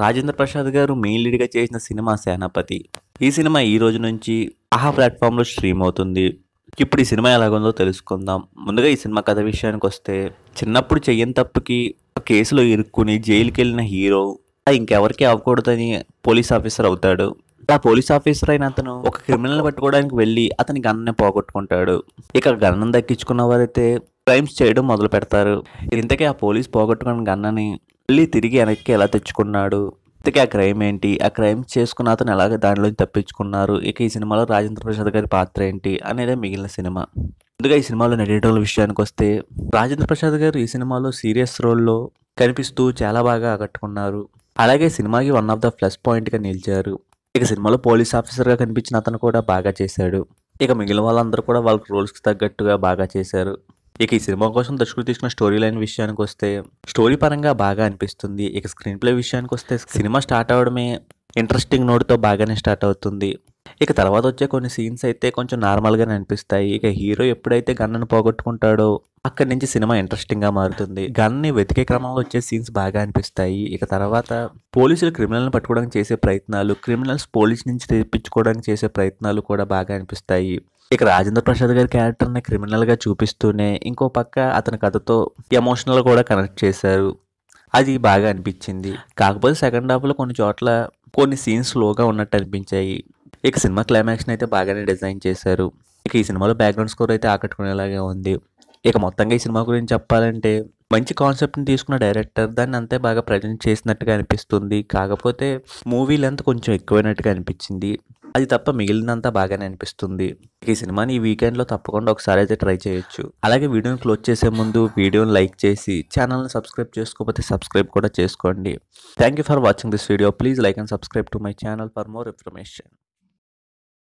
రాజేంద్ర ప్రసాద్ గారు మెయిన్ లీడ్గా చేసిన సినిమా సేనాపతి ఈ సినిమా ఈ రోజు నుంచి ఆహా ప్లాట్ఫామ్లో స్ట్రీమ్ అవుతుంది ఇప్పుడు ఈ సినిమా ఎలాగుందో తెలుసుకుందాం ముందుగా ఈ సినిమా కథ విషయానికి వస్తే చిన్నప్పుడు చెయ్యని తప్పుకి కేసులో ఇరుక్కుని జైలుకి వెళ్ళిన హీరో ఇంకెవరికి అవ్వకూడదని పోలీస్ ఆఫీసర్ అవుతాడు ఆ పోలీస్ ఆఫీసర్ అయిన అతను ఒక క్రిమినల్ పట్టుకోవడానికి వెళ్ళి అతని గన్నని పోగొట్టుకుంటాడు ఇక గన్నం దక్కించుకున్న వారైతే క్రైమ్స్ చేయడం మొదలు పెడతారు ఇంతకీ ఆ పోలీస్ పోగొట్టుకున్న గన్నని మళ్ళీ తిరిగి వెనక్కి ఎలా తెచ్చుకున్నాడు ఇంతకీ ఆ క్రైమ్ ఏంటి ఆ క్రైమ్ చేసుకున్న అతను ఎలాగ దానిలో తప్పించుకున్నారు ఇక ఈ సినిమాలో రాజేంద్ర ప్రసాద్ గారి పాత్ర ఏంటి అనేది మిగిలిన సినిమా ముందుగా ఈ సినిమాలో నెడిటోల విషయానికి వస్తే రాజేంద్ర ప్రసాద్ గారు ఈ సినిమాలో సీరియస్ రోల్లో కనిపిస్తూ చాలా బాగా ఆకట్టుకున్నారు అలాగే సినిమాకి వన్ ఆఫ్ ద ప్లస్ పాయింట్గా నిలిచారు ఇక సినిమాలో పోలీస్ ఆఫీసర్గా కనిపించిన అతను కూడా బాగా చేశాడు ఇక మిగిలిన వాళ్ళందరూ కూడా వాళ్ళ రోల్స్కి తగ్గట్టుగా బాగా చేశారు ఇక ఈ సినిమా కోసం దర్శకుడు తీసుకున్న స్టోరీ లైన్ విషయానికి వస్తే స్టోరీ పరంగా బాగా అనిపిస్తుంది ఇక స్క్రీన్ ప్లే విషయానికి వస్తే సినిమా స్టార్ట్ అవడమే ఇంట్రెస్టింగ్ నోట్తో బాగానే స్టార్ట్ అవుతుంది ఇక తర్వాత వచ్చే కొన్ని సీన్స్ అయితే కొంచెం నార్మల్గానే అనిపిస్తాయి ఇక హీరో ఎప్పుడైతే గన్నను పోగొట్టుకుంటాడో అక్కడి నుంచి సినిమా ఇంట్రెస్టింగ్గా మారుతుంది గన్ని వెతికే క్రమంలో వచ్చే సీన్స్ బాగా అనిపిస్తాయి ఇక తర్వాత పోలీసులు క్రిమినల్ని పట్టుకోవడానికి చేసే ప్రయత్నాలు క్రిమినల్స్ పోలీస్ నుంచి తెప్పించుకోవడానికి చేసే ప్రయత్నాలు కూడా బాగా అనిపిస్తాయి ఇక రాజేంద్ర ప్రసాద్ గారి క్యారెక్టర్ని క్రిమినల్గా చూపిస్తూనే ఇంకో పక్క అతని కథతో ఎమోషనల్ కూడా కనెక్ట్ చేశారు అది బాగా అనిపించింది కాకపోతే సెకండ్ హాఫ్లో కొన్ని చోట్ల కొన్ని సీన్స్ స్లోగా ఉన్నట్టు అనిపించాయి ఇక సినిమా క్లైమాక్స్ని అయితే బాగానే డిజైన్ చేశారు ఇక ఈ సినిమాలో బ్యాక్గ్రౌండ్ స్కోర్ అయితే ఆకట్టుకునేలాగే ఉంది ఇక మొత్తంగా ఈ సినిమా గురించి చెప్పాలంటే మంచి కాన్సెప్ట్ని తీసుకున్న డైరెక్టర్ దాన్ని అంతే బాగా ప్రజెంట్ చేసినట్టుగా అనిపిస్తుంది కాకపోతే మూవీ లెంత్ కొంచెం ఎక్కువైనట్టుగా అనిపించింది అది తప్ప మిగిలినంతా బాగానే అనిపిస్తుంది ఈ సినిమాని ఈ వీకెండ్లో తప్పకుండా ఒకసారి అయితే ట్రై చేయొచ్చు అలాగే వీడియోని క్లోజ్ చేసే ముందు వీడియోని లైక్ చేసి ఛానల్ని సబ్స్క్రైబ్ చేసుకోకపోతే సబ్స్క్రైబ్ కూడా చేసుకోండి thank you for watching this video please like and subscribe to my channel for more information